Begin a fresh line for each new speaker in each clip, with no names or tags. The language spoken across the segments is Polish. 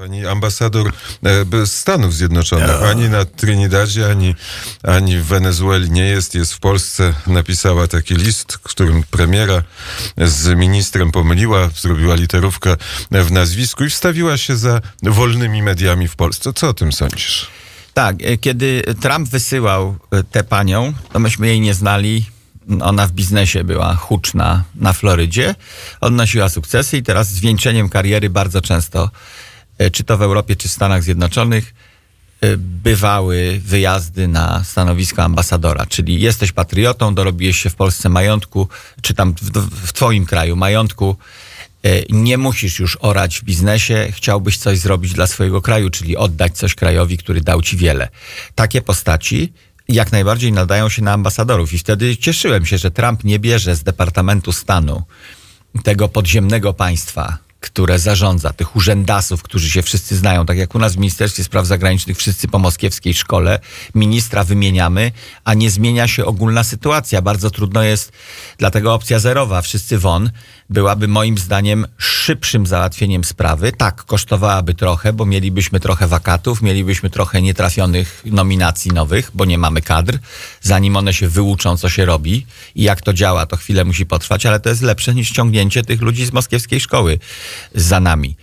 Pani ambasador e, Stanów Zjednoczonych ani na Trinidadzie, ani, ani w Wenezueli nie jest, jest w Polsce. Napisała taki list, którym premiera z ministrem pomyliła, zrobiła literówkę w nazwisku i wstawiła się za wolnymi mediami w Polsce. Co o tym sądzisz? Tak, e, kiedy Trump wysyłał e, tę panią, to myśmy jej nie znali. Ona w biznesie była huczna na Florydzie, odnosiła sukcesy i teraz z zwieńczeniem kariery bardzo często E, czy to w Europie, czy w Stanach Zjednoczonych, e, bywały wyjazdy na stanowisko ambasadora, czyli jesteś patriotą, dorobiłeś się w Polsce majątku, czy tam w, w twoim kraju majątku, e, nie musisz już orać w biznesie, chciałbyś coś zrobić dla swojego kraju, czyli oddać coś krajowi, który dał ci wiele. Takie postaci jak najbardziej nadają się na ambasadorów i wtedy cieszyłem się, że Trump nie bierze z Departamentu Stanu tego podziemnego państwa, które zarządza, tych urzędasów, którzy się wszyscy znają, tak jak u nas w Ministerstwie Spraw Zagranicznych, wszyscy po moskiewskiej szkole, ministra wymieniamy, a nie zmienia się ogólna sytuacja. Bardzo trudno jest, dlatego opcja zerowa, wszyscy won, byłaby moim zdaniem szybszym załatwieniem sprawy. Tak, kosztowałaby trochę, bo mielibyśmy trochę wakatów, mielibyśmy trochę nietrafionych nominacji nowych, bo nie mamy kadr. Zanim one się wyuczą, co się robi i jak to działa, to chwilę musi potrwać, ale to jest lepsze niż ciągnięcie tych ludzi z moskiewskiej szkoły za nami.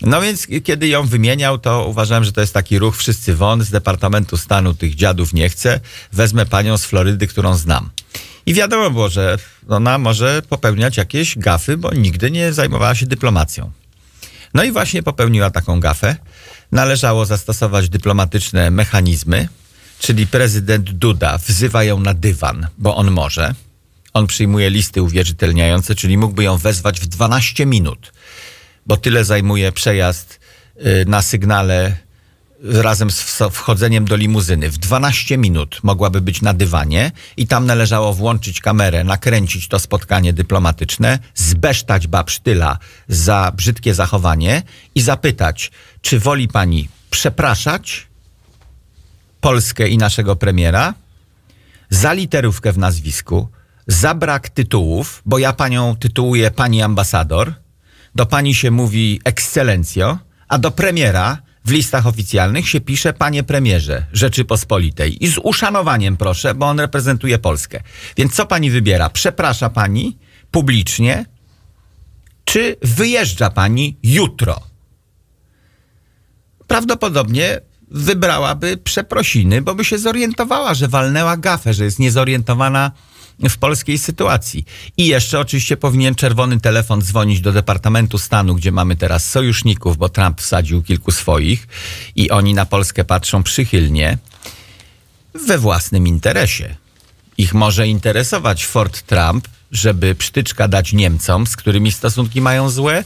No więc kiedy ją wymieniał, to uważałem, że to jest taki ruch wszyscy won, z Departamentu Stanu tych dziadów nie chcę, wezmę panią z Florydy, którą znam. I wiadomo było, że ona może popełniać jakieś gafy, bo nigdy nie zajmowała się dyplomacją. No i właśnie popełniła taką gafę. Należało zastosować dyplomatyczne mechanizmy, czyli prezydent Duda wzywa ją na dywan, bo on może. On przyjmuje listy uwierzytelniające, czyli mógłby ją wezwać w 12 minut bo tyle zajmuje przejazd y, na sygnale razem z wchodzeniem do limuzyny. W 12 minut mogłaby być na dywanie i tam należało włączyć kamerę, nakręcić to spotkanie dyplomatyczne, zbesztać babsztyla za brzydkie zachowanie i zapytać, czy woli pani przepraszać Polskę i naszego premiera za literówkę w nazwisku, za brak tytułów, bo ja panią tytułuję pani ambasador – do pani się mówi ekscelencjo, a do premiera w listach oficjalnych się pisze panie premierze Rzeczypospolitej. I z uszanowaniem proszę, bo on reprezentuje Polskę. Więc co pani wybiera? Przeprasza pani publicznie, czy wyjeżdża pani jutro? Prawdopodobnie wybrałaby przeprosiny, bo by się zorientowała, że walnęła gafę, że jest niezorientowana w polskiej sytuacji. I jeszcze oczywiście powinien czerwony telefon dzwonić do Departamentu Stanu, gdzie mamy teraz sojuszników, bo Trump wsadził kilku swoich i oni na Polskę patrzą przychylnie we własnym interesie. Ich może interesować Fort Trump, żeby psztyczka dać Niemcom, z którymi stosunki mają złe,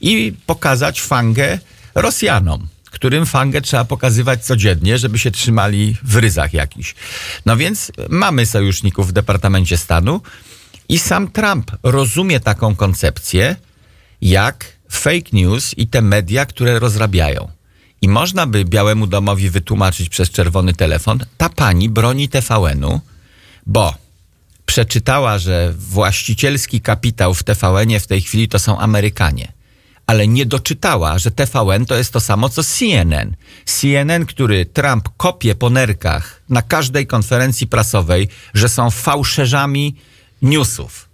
i pokazać fangę Rosjanom którym fangę trzeba pokazywać codziennie, żeby się trzymali w ryzach jakiś. No więc mamy sojuszników w Departamencie Stanu i sam Trump rozumie taką koncepcję jak fake news i te media, które rozrabiają. I można by Białemu Domowi wytłumaczyć przez czerwony telefon, ta pani broni TVN-u, bo przeczytała, że właścicielski kapitał w TVN-ie w tej chwili to są Amerykanie ale nie doczytała, że TVN to jest to samo co CNN. CNN, który Trump kopie po nerkach na każdej konferencji prasowej, że są fałszerzami newsów.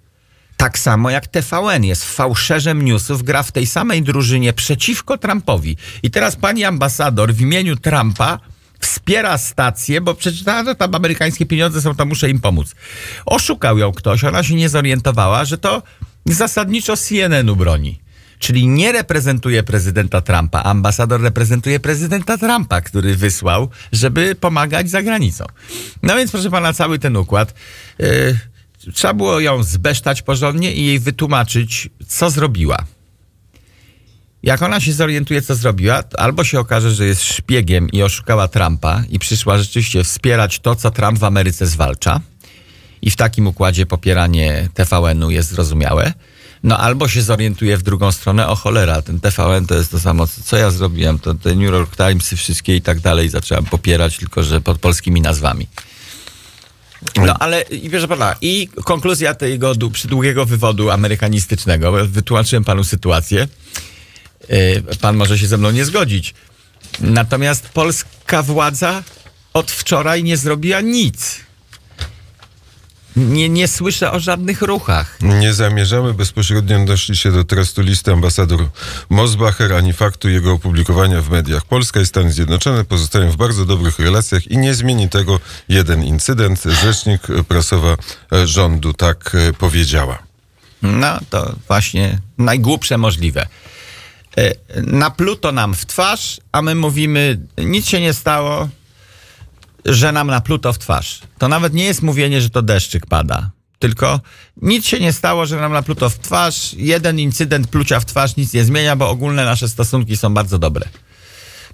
Tak samo jak TVN jest fałszerzem newsów, gra w tej samej drużynie przeciwko Trumpowi. I teraz pani ambasador w imieniu Trumpa wspiera stację, bo przeczytała, że tam amerykańskie pieniądze są, to muszę im pomóc. Oszukał ją ktoś, ona się nie zorientowała, że to zasadniczo CNN-u broni czyli nie reprezentuje prezydenta Trumpa. Ambasador reprezentuje prezydenta Trumpa, który wysłał, żeby pomagać za granicą. No więc proszę pana, cały ten układ. Yy, trzeba było ją zbesztać porządnie i jej wytłumaczyć, co zrobiła. Jak ona się zorientuje, co zrobiła, albo się okaże, że jest szpiegiem i oszukała Trumpa i przyszła rzeczywiście wspierać to, co Trump w Ameryce zwalcza. I w takim układzie popieranie TVN-u jest zrozumiałe no albo się zorientuje w drugą stronę, o cholera, ten TVN to jest to samo, co ja zrobiłem, to te New York Timesy wszystkie i tak dalej zaczęłam popierać, tylko że pod polskimi nazwami. No ale i proszę pana, i konkluzja tego przydługiego wywodu amerykanistycznego. Wytłumaczyłem panu sytuację. E, pan może się ze mną nie zgodzić. Natomiast polska władza od wczoraj nie zrobiła nic nie, nie słyszę o żadnych ruchach. Nie zamierzamy. Bezpośrednio doszli się do trestu listy ambasador Mosbacher, ani faktu jego opublikowania w mediach. Polska i Stany Zjednoczone pozostają w bardzo dobrych relacjach i nie zmieni tego jeden incydent. Rzecznik prasowa rządu tak e, powiedziała. No to właśnie najgłupsze możliwe. E, Napluto nam w twarz, a my mówimy, nic się nie stało, że nam napluto w twarz. To nawet nie jest mówienie, że to deszczyk pada. Tylko nic się nie stało, że nam napluto w twarz. Jeden incydent plucia w twarz nic nie zmienia, bo ogólne nasze stosunki są bardzo dobre.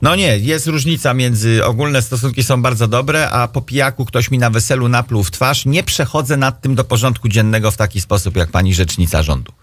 No nie, jest różnica między ogólne stosunki są bardzo dobre, a po pijaku ktoś mi na weselu napluł w twarz. Nie przechodzę nad tym do porządku dziennego w taki sposób jak pani rzecznica rządu.